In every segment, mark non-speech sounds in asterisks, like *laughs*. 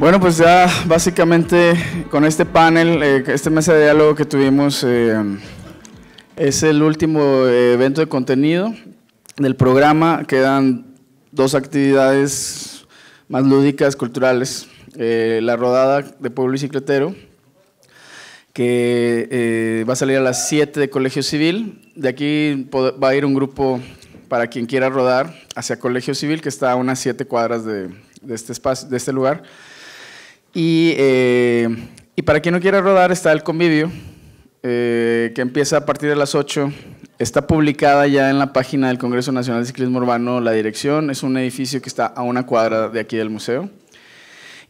Bueno, pues ya básicamente con este panel, eh, este mes de diálogo que tuvimos, eh, es el último eh, evento de contenido del programa. Quedan dos actividades más lúdicas, culturales. la rodada de Pueblo Bicicletero, que va a salir a las 7 de Colegio Civil. De aquí va a ir un grupo para quien quiera rodar hacia Colegio Civil, que está a unas 7 cuadras de, este, de este lugar. Eh, y, para quien no quiera rodar, está el convivio, eh, que empieza a partir de las 8. Está publicada ya en la página del Congreso Nacional de Ciclismo Urbano la dirección. Es un edificio que está a una cuadra de aquí del museo.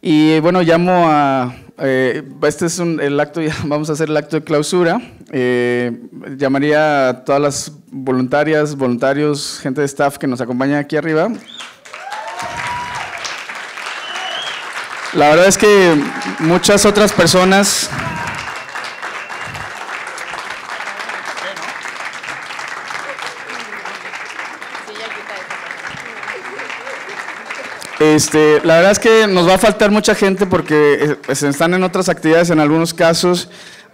Y bueno, llamo a... Eh, este es el acto, *laughs* vamos a hacer el acto de clausura. llamaría a todas las voluntarias, voluntarios, gente de staff que nos acompaña aquí arriba La verdad es que muchas otras personas... Este, la verdad es que nos va a faltar mucha gente porque eh, se pues, están en otras actividades en algunos casos.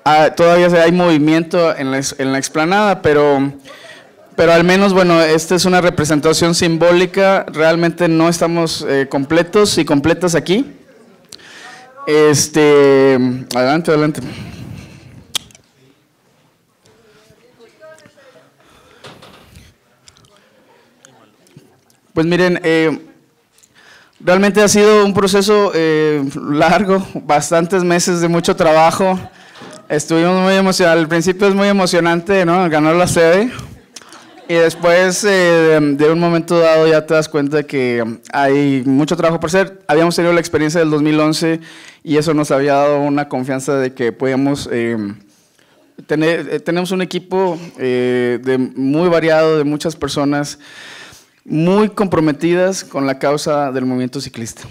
Ah, todavía hay movimiento en la, explanada, pero, pero al menos, bueno, esta es una representación simbólica. Realmente no estamos eh, completos y completas aquí. Este, adelante, adelante. Pues miren, eh, realmente ha sido un proceso eh, largo, bastantes meses de mucho trabajo. Estuvimos muy emocionados, al principio es muy emocionante, ¿no? Ganar la sede. Y después eh, de un momento dado ya te das cuenta que hay mucho trabajo por hacer. Habíamos tenido la experiencia del 2011 y eso nos había dado una confianza de que podíamos eh, tener, eh, tenemos un equipo de muy variado, de muchas personas muy comprometidas con la causa del movimiento ciclista.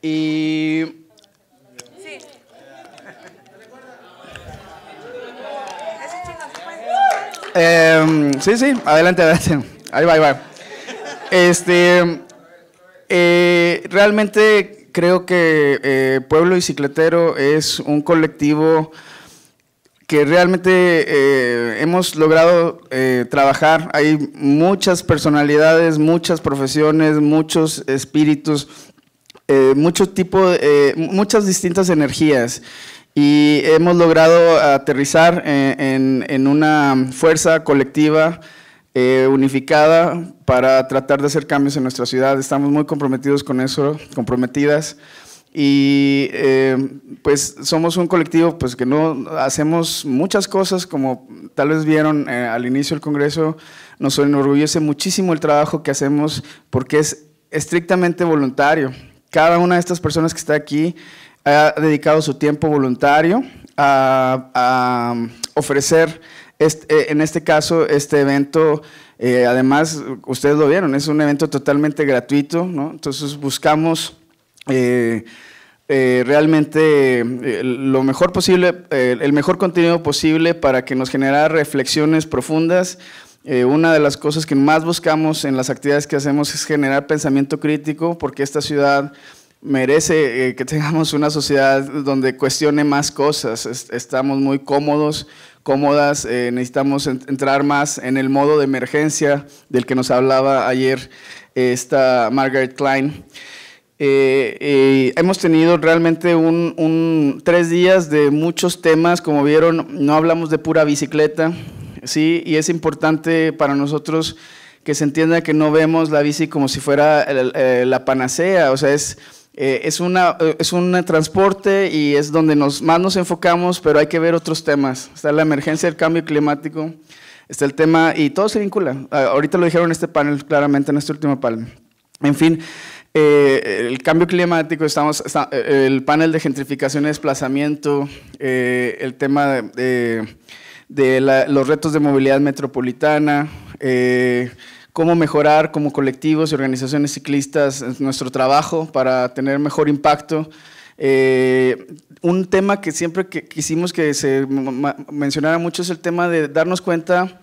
Y Em, sí, sí, adelante, adelante. Ahí va, ahí va. Este, eh, realmente creo que eh, Pueblo Bicicletero es un colectivo que realmente eh, hemos logrado trabajar. Hay muchas personalidades, muchas profesiones, muchos espíritus, mucho tipo, muchas distintas energías y hemos logrado aterrizar en, en, una fuerza colectiva eh, unificada para tratar de hacer cambios en nuestra ciudad. Estamos muy comprometidos con eso, comprometidas. Y eh, pues somos un colectivo pues, que no hacemos muchas cosas, como tal vez vieron eh, al inicio del Congreso, nos enorgullece muchísimo el trabajo que hacemos porque es estrictamente voluntario. Cada una de estas personas que está aquí ha dedicado su tiempo voluntario a, ofrecer, eh, en este caso, este evento. Eh, además, ustedes lo vieron, es un evento totalmente gratuito, Entonces buscamos... Eh, realmente lo mejor posible, el mejor contenido posible para que nos genera reflexiones profundas. una de las cosas que más buscamos en las actividades que hacemos es generar pensamiento crítico, porque esta ciudad merece eh, que tengamos una sociedad donde cuestione más cosas. Estamos muy cómodos, cómodas, eh, necesitamos entrar más en el modo de emergencia del que nos hablaba ayer eh, esta Margaret Klein. hemos tenido realmente un, un, tres días de muchos temas, como vieron, no hablamos de pura bicicleta, ¿sí? y es importante para nosotros que se entienda que no vemos la bici como si fuera la panacea, o sea, es eh, es, una, eh, es un transporte y es donde nos, más nos enfocamos, pero hay que ver otros temas. Está la emergencia del cambio climático, está el tema, y todo se vincula. Ah, ahorita lo dijeron en este panel, claramente en este último panel. En fin, eh, el cambio climático, estamos, el panel de gentrificación y desplazamiento, el tema de, los retos de movilidad metropolitana, eh, cómo mejorar como colectivos y organizaciones ciclistas nuestro trabajo para tener mejor impacto. Eh, un tema que siempre que quisimos que se mencionara mucho es el tema de darnos cuenta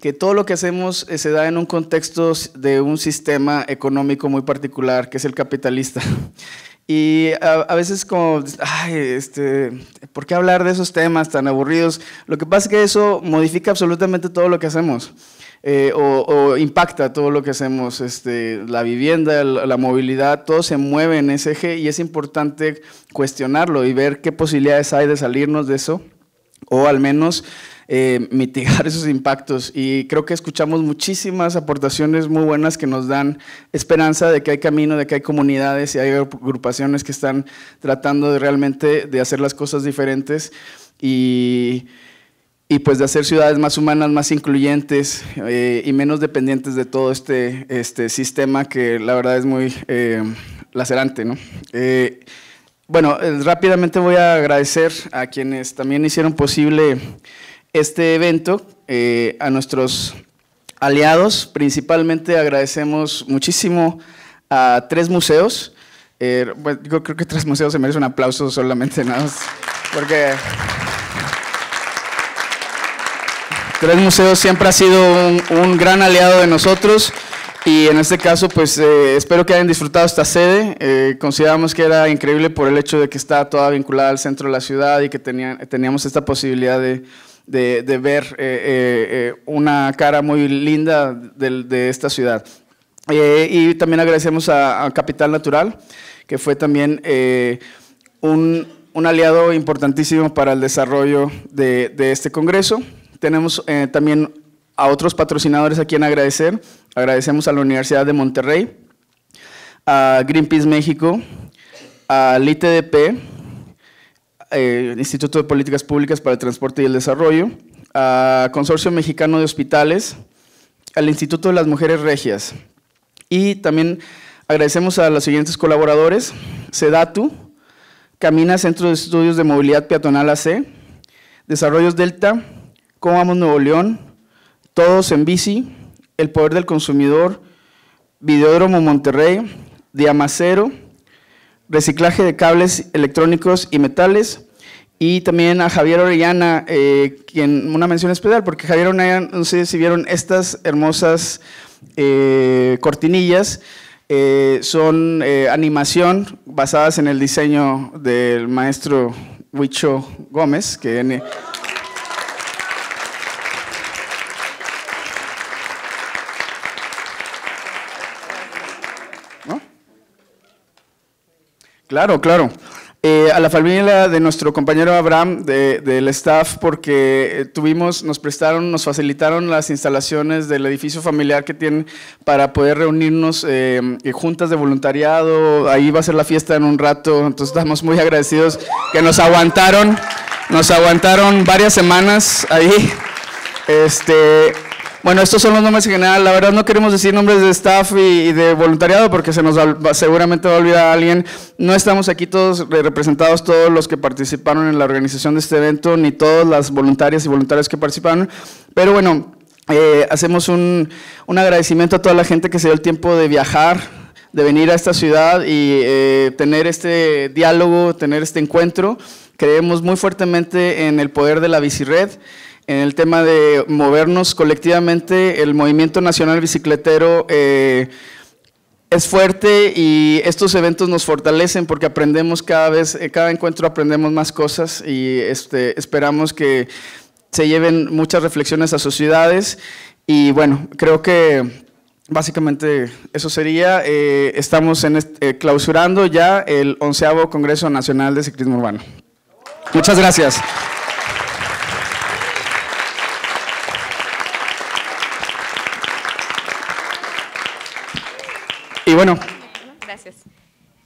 que todo lo que hacemos eh, se da en un contexto de un sistema económico muy particular, que es el capitalista. *laughs* Y a, veces como, este, ¿por qué hablar de esos temas tan aburridos? Lo que pasa es que eso modifica absolutamente todo lo que hacemos. Eh, o, impacta todo lo que hacemos, este, la vivienda, la, movilidad, todo se mueve en ese eje y es importante cuestionarlo y ver qué posibilidades hay de salirnos de eso o al menos eh, *laughs* mitigar esos impactos. Y creo que escuchamos muchísimas aportaciones muy buenas que nos dan esperanza de que hay camino, de que hay comunidades y hay agrupaciones que están tratando de realmente de hacer las cosas diferentes y y pues de hacer ciudades más humanas, más incluyentes eh, y menos dependientes de todo este, este sistema que la verdad es muy eh, lacerante. ¿no? Eh, bueno, rápidamente voy a agradecer a quienes también hicieron posible este evento, a nuestros aliados, principalmente agradecemos muchísimo a tres museos. yo creo que tres museos se merecen un aplauso solamente, nada ¿no? porque... Tres Museos siempre ha sido un, gran aliado de nosotros. Y en este caso, pues eh, espero que hayan disfrutado esta sede. Eh, consideramos que era increíble por el hecho de que está toda vinculada al centro de la ciudad y que teníamos esta posibilidad de, ver eh, una cara muy linda de, esta ciudad. y también agradecemos a, Capital Natural, que fue también un, aliado importantísimo para el desarrollo de este Congreso. Tenemos eh, también a otros patrocinadores a quien agradecer. Agradecemos a la Universidad de Monterrey, a Greenpeace México, al ITDP, eh, Instituto de Políticas Públicas para el Transporte y el Desarrollo, al Consorcio Mexicano de Hospitales, al Instituto de las Mujeres Regias. Y también agradecemos a los siguientes colaboradores, SEDATU, Camina Centro de Estudios de Movilidad Peatonal AC, Desarrollos Delta, ¿Cómo vamos Nuevo León? Todos en bici, El Poder del Consumidor, Videódromo Monterrey, Diamacero, Reciclaje de Cables Electrónicos y Metales, y también a Javier Orellana, eh, quien una mención especial, porque Javier Orellana, no sé si vieron estas hermosas eh, cortinillas, eh, son animación basadas en el diseño del maestro Huicho Gómez, que viene. Claro, claro. Eh, a la familia de nuestro compañero Abraham del staff porque eh, tuvimos, nos prestaron, nos facilitaron las instalaciones del edificio familiar que tienen para poder reunirnos eh, juntas de voluntariado. Ahí va a ser la fiesta en un rato, entonces estamos muy agradecidos que nos aguantaron, nos aguantaron varias semanas ahí. Este, bueno, estos son los nombres en general. La verdad no queremos decir nombres de staff y, de voluntariado porque se nos seguramente va a olvidar a alguien. No estamos aquí todos representados, todos los que participaron en la organización de este evento, ni todas las voluntarias y voluntarios que participaron. Pero bueno, eh, hacemos un, agradecimiento a toda la gente que se dio el tiempo de viajar, de venir a esta ciudad y eh, tener este diálogo, tener este encuentro. Creemos muy fuertemente en el poder de la bicirred en el tema de movernos colectivamente, el movimiento nacional bicicletero eh, es fuerte y estos eventos nos fortalecen porque aprendemos cada vez, eh, cada encuentro aprendemos más cosas y este, esperamos que se lleven muchas reflexiones a sociedades y bueno, creo que Básicamente eso sería, eh, estamos clausurando ya el onceavo Congreso Nacional de Ciclismo Urbano. Muchas gracias. bueno. Gracias.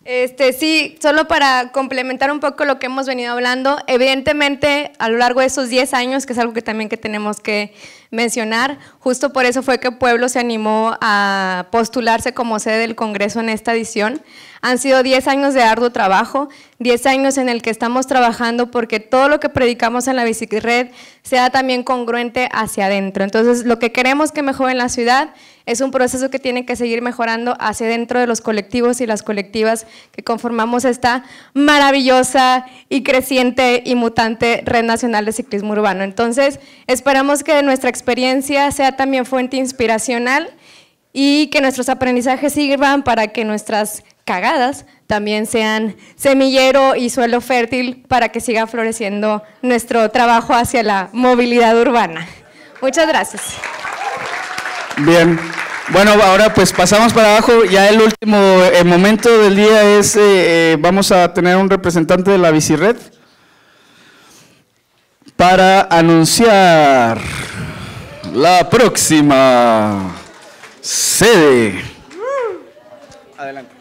Este, sí, solo para complementar un poco lo que hemos venido hablando, evidentemente a lo largo de esos 10 años, que es algo que también que tenemos que mencionar, justo por eso fue que Pueblo se animó a postularse como sede del Congreso en esta edición. Han sido 10 años de arduo trabajo, 10 años en el que estamos trabajando porque todo lo que predicamos en la bicicleta sea también congruente hacia adentro. Entonces, lo que queremos que mejore en la ciudad es un proceso que tiene que seguir mejorando hacia dentro de los colectivos y las colectivas que conformamos esta maravillosa y creciente y mutante red nacional de ciclismo urbano. Entonces, esperamos que nuestra experiencia sea también fuente inspiracional y que nuestros aprendizajes sirvan para que nuestras cagadas también sean semillero y suelo fértil para que siga floreciendo nuestro trabajo hacia la movilidad urbana. Muchas gracias. Bien. Bueno, ahora pues pasamos para abajo. Ya el último eh, momento del día es, eh, eh, vamos a tener un representante de la Bicirred para anunciar la próxima sede. Adelante.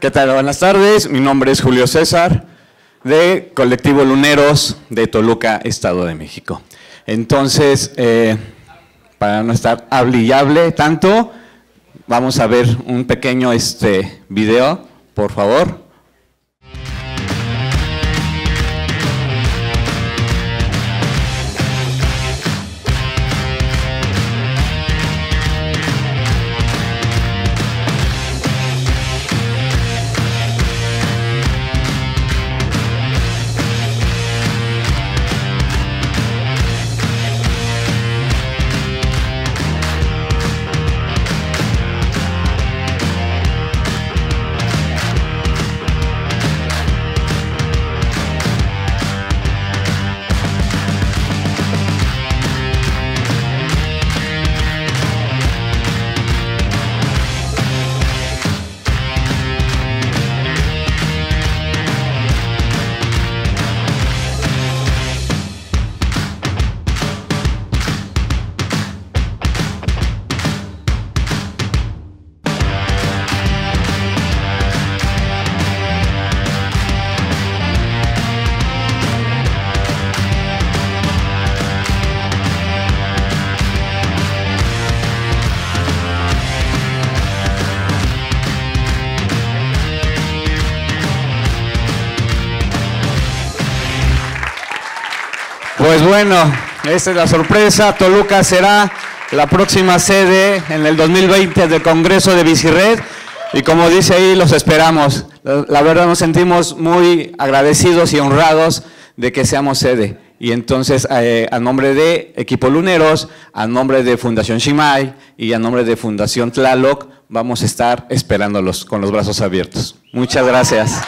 ¿Qué tal? Buenas tardes. Mi nombre es Julio César de Colectivo Luneros de Toluca, Estado de México. Entonces, para no estar hablillable tanto, Vamos a ver un pequeño este, video, por favor. Pues bueno, esta es la sorpresa. Toluca será la próxima sede en el 2020 del Congreso de Bicirred. Y como dice ahí, los esperamos. La verdad nos sentimos muy agradecidos y honrados de que seamos sede. Y entonces, eh, a nombre de Equipo Luneros, a nombre de Fundación Shimai y a nombre de Fundación Tlaloc, vamos a estar esperándolos con los brazos abiertos. Muchas gracias.